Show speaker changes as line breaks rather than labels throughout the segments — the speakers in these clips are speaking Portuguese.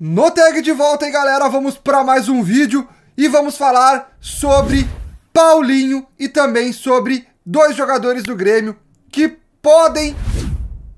No tag de volta, hein, galera? Vamos para mais um vídeo e vamos falar sobre Paulinho e também sobre dois jogadores do Grêmio que podem,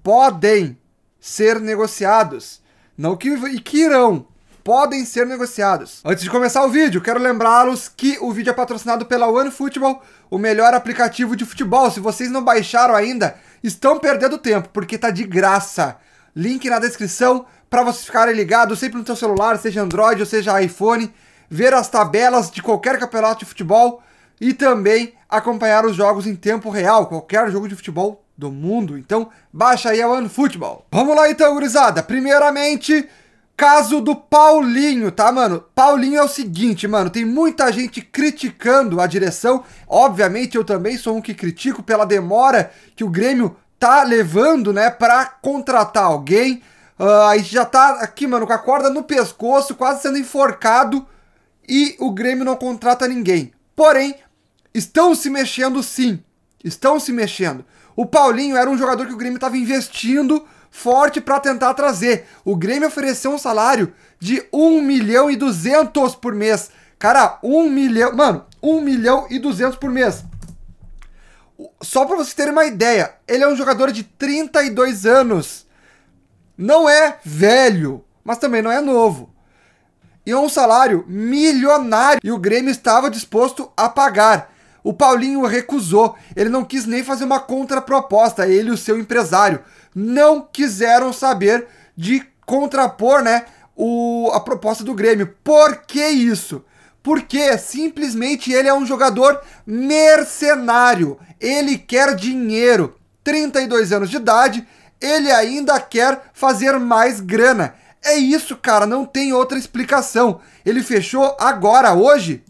podem ser negociados. Não que, e que irão, podem ser negociados. Antes de começar o vídeo, quero lembrá-los que o vídeo é patrocinado pela OneFootball, o melhor aplicativo de futebol. Se vocês não baixaram ainda, estão perdendo tempo, porque tá de graça. Link na descrição para vocês ficarem ligados sempre no seu celular, seja Android ou seja iPhone, ver as tabelas de qualquer campeonato de futebol e também acompanhar os jogos em tempo real, qualquer jogo de futebol do mundo. Então, baixa aí a OneFootball. Vamos lá então, gurizada. Primeiramente, caso do Paulinho, tá, mano? Paulinho é o seguinte, mano, tem muita gente criticando a direção. Obviamente, eu também sou um que critico pela demora que o Grêmio tá levando, né, para contratar alguém. Uh, ah, aí já tá aqui, mano, com a corda no pescoço, quase sendo enforcado. E o Grêmio não contrata ninguém. Porém, estão se mexendo sim. Estão se mexendo. O Paulinho era um jogador que o Grêmio estava investindo forte para tentar trazer. O Grêmio ofereceu um salário de 1 milhão e 200 por mês. Cara, 1 milhão. Mano, 1 milhão e 200 por mês. Só para vocês terem uma ideia, ele é um jogador de 32 anos não é velho, mas também não é novo. E é um salário milionário e o Grêmio estava disposto a pagar. O Paulinho recusou, ele não quis nem fazer uma contraproposta, ele e o seu empresário não quiseram saber de contrapor, né, o, a proposta do Grêmio. Por que isso? Porque simplesmente ele é um jogador mercenário. Ele quer dinheiro. 32 anos de idade, ele ainda quer fazer mais grana. É isso, cara, não tem outra explicação. Ele fechou agora, hoje,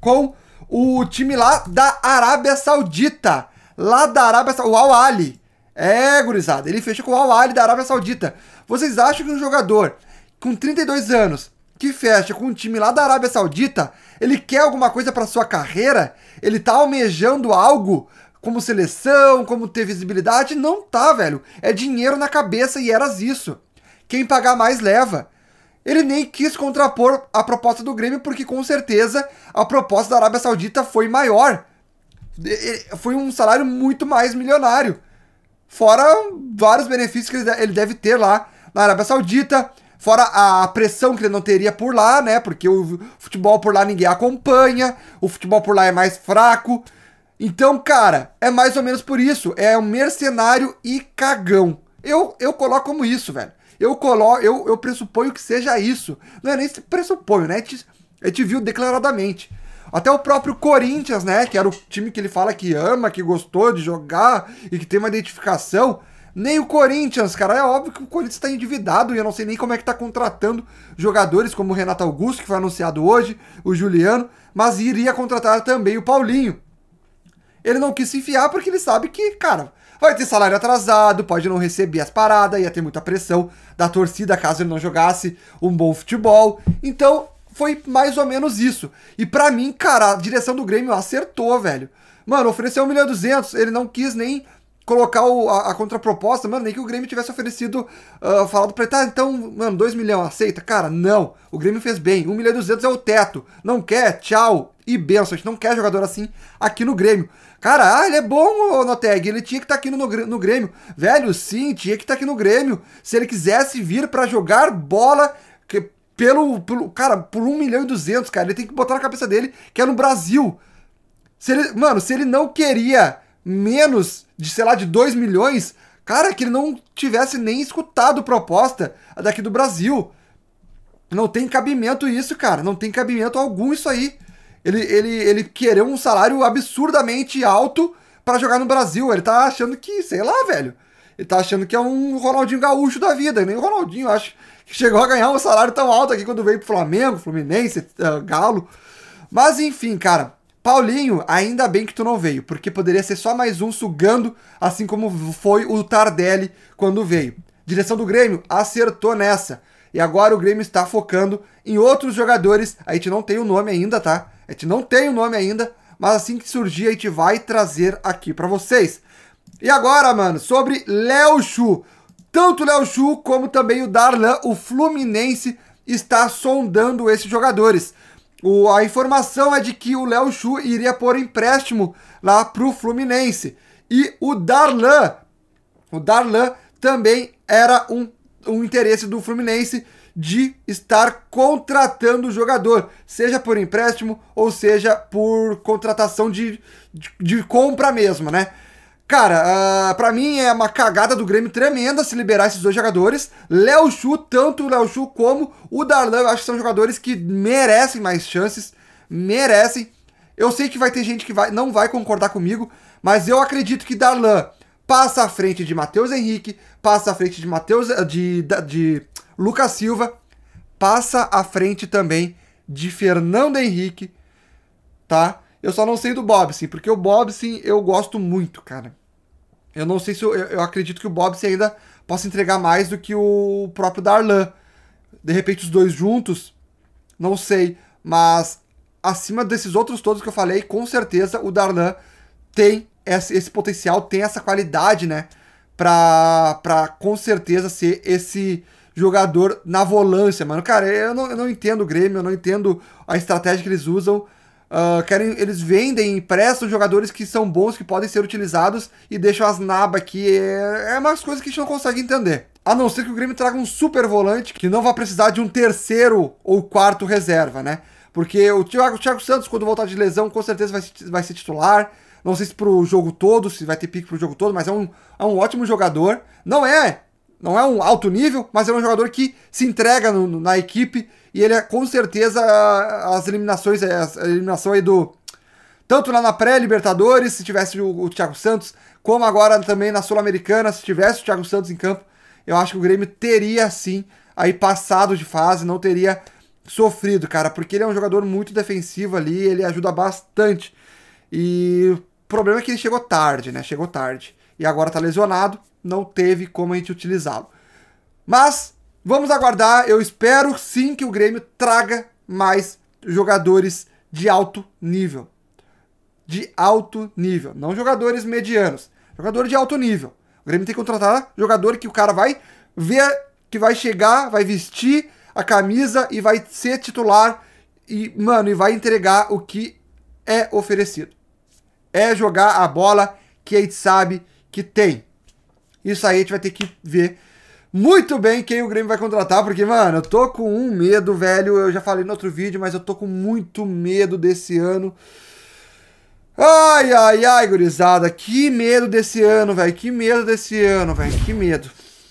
com o time lá da Arábia Saudita. Lá da Arábia Saudita, o Al-Ali. É, gurizada, ele fechou com o Al-Ali da Arábia Saudita. Vocês acham que um jogador com 32 anos que fecha com um time lá da Arábia Saudita, ele quer alguma coisa para sua carreira? Ele tá almejando algo? como seleção, como ter visibilidade. Não tá, velho. É dinheiro na cabeça e eras isso. Quem pagar mais leva. Ele nem quis contrapor a proposta do Grêmio, porque com certeza a proposta da Arábia Saudita foi maior. Foi um salário muito mais milionário. Fora vários benefícios que ele deve ter lá na Arábia Saudita, fora a pressão que ele não teria por lá, né? Porque o futebol por lá ninguém acompanha, o futebol por lá é mais fraco. Então, cara, é mais ou menos por isso. É um mercenário e cagão. Eu, eu coloco como isso, velho. Eu coloco, eu, eu pressuponho que seja isso. Não é nem pressuponho, né? A gente, a gente viu declaradamente. Até o próprio Corinthians, né? Que era o time que ele fala que ama, que gostou de jogar e que tem uma identificação. Nem o Corinthians, cara. É óbvio que o Corinthians está endividado e eu não sei nem como é que tá contratando jogadores como o Renato Augusto, que foi anunciado hoje, o Juliano, mas iria contratar também o Paulinho. Ele não quis se enfiar porque ele sabe que, cara, vai ter salário atrasado, pode não receber as paradas, ia ter muita pressão da torcida caso ele não jogasse um bom futebol. Então, foi mais ou menos isso. E para mim, cara, a direção do Grêmio acertou, velho. Mano, ofereceu 1 milhão e 200, ele não quis nem colocar o, a, a, contraproposta, mano, nem que o Grêmio tivesse oferecido, uh, falado pra ele, tá, então, mano, 2 milhões, aceita? Cara, não. O Grêmio fez bem, 1 milhão e 200 é o teto. Não quer? Tchau e benção. A gente não quer jogador assim aqui no Grêmio. Cara, ah, ele é bom, Noteg. Ele tinha que estar tá aqui no, no Grêmio. Velho, sim, tinha que estar tá aqui no Grêmio. Se ele quisesse vir para jogar bola que, pelo, pelo. Cara, por 1 milhão e 200, cara. Ele tem que botar na cabeça dele que é no Brasil. Se ele, mano, se ele não queria menos de, sei lá, de 2 milhões, cara, que ele não tivesse nem escutado proposta daqui do Brasil. Não tem cabimento isso, cara. Não tem cabimento algum isso aí. Ele, ele, ele querer um salário absurdamente alto para jogar no Brasil. Ele tá achando que, sei lá, velho. Ele tá achando que é um Ronaldinho Gaúcho da vida. Nem o Ronaldinho, acho, que chegou a ganhar um salário tão alto aqui quando veio pro Flamengo, Fluminense, uh, Galo. Mas enfim, cara. Paulinho, ainda bem que tu não veio, porque poderia ser só mais um sugando, assim como foi o Tardelli quando veio. Direção do Grêmio acertou nessa. E agora o Grêmio está focando em outros jogadores. A gente não tem o nome ainda, tá? A gente não tem o nome ainda, mas assim que surgir a gente vai trazer aqui para vocês. E agora, mano, sobre Léo Xu. Tanto o Léo Xu como também o Darlan, o Fluminense está sondando esses jogadores. O, a informação é de que o Léo Xu iria por empréstimo lá pro Fluminense. E o Darlan, o Darlan também era um o interesse do Fluminense de estar contratando o jogador, seja por empréstimo ou seja por contratação de, de, de compra mesmo, né? Cara, uh, ah, para mim é uma cagada do Grêmio tremenda se liberar esses dois jogadores. Léo Chu, tanto o Léo Chu como o Darlan, eu acho que são jogadores que merecem mais chances, merecem. Eu sei que vai ter gente que vai, não vai concordar comigo, mas eu acredito que Darlan passa à frente de Matheus Henrique, passa à frente de Matheus eh, de, de, de Lucas Silva, passa à frente também de Fernando Henrique, tá? Eu só não sei do Bobson, porque o Bobson eu gosto muito, cara. Eu não sei se eu, eu acredito que o Bobson ainda possa entregar mais do que o próprio Darlan. De repente os dois juntos, não sei, mas acima desses outros todos que eu falei, com certeza o Darlan tem esse potencial, tem essa qualidade, né? Pra, pra com certeza ser esse jogador na volância, mano. Cara, eu não, eu não entendo o Grêmio, eu não entendo a estratégia que eles usam. Uh, querem, eles vendem, emprestam jogadores que são bons, que podem ser utilizados e deixam as nabas aqui. É, é umas coisas que a gente não consegue entender. A não ser que o Grêmio traga um super volante que não vai precisar de um terceiro ou quarto reserva, né? Porque o Thiago, o Thiago Santos, quando voltar de lesão, com certeza vai, vai ser titular. Não sei se pro jogo todo, se vai ter pique pro jogo todo, mas é um, é um ótimo jogador. Não é não é um alto nível, mas é um jogador que se entrega no, na equipe e ele é com certeza as eliminações, é, a eliminação aí do tanto lá na pré-Libertadores, se tivesse o, o Thiago Santos, como agora também na Sul-Americana, se tivesse o Thiago Santos em campo, eu acho que o Grêmio teria sim aí passado de fase, não teria sofrido, cara, porque ele é um jogador muito defensivo ali, ele ajuda bastante. E problema é que ele chegou tarde, né? Chegou tarde. E agora tá lesionado, não teve como a gente utilizá-lo. Mas vamos aguardar. Eu espero sim que o Grêmio traga mais jogadores de alto nível. De alto nível. Não jogadores medianos. Jogador de alto nível. O Grêmio tem que contratar jogador que o cara vai ver que vai chegar, vai vestir a camisa e vai ser titular e, mano, e vai entregar o que é oferecido é jogar a bola que a gente sabe que tem. Isso aí a gente vai ter que ver muito bem quem o Grêmio vai contratar, porque, mano, eu tô com um medo, velho. Eu já falei no outro vídeo, mas eu tô com muito medo desse ano. Ai, ai, ai, gurizada, que medo desse ano, velho. Que medo desse ano, velho. Que medo.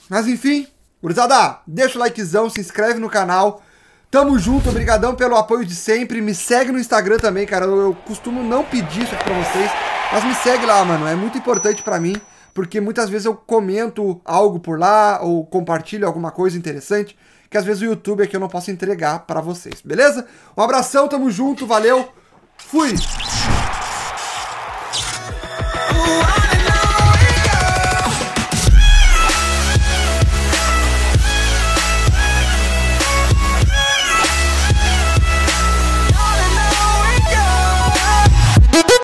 Mas enfim, gurizada, deixa o likezão, se inscreve no canal. Tamo junto, obrigadão pelo apoio de sempre. Me segue no Instagram também, cara. Eu, eu costumo não pedir isso aqui pra vocês, mas me segue lá, mano. É muito importante para mim, porque muitas vezes eu comento algo por lá ou compartilho alguma coisa interessante que às vezes o YouTube aqui eu não posso entregar para vocês, beleza? Um abração, tamo junto, valeu. Fui.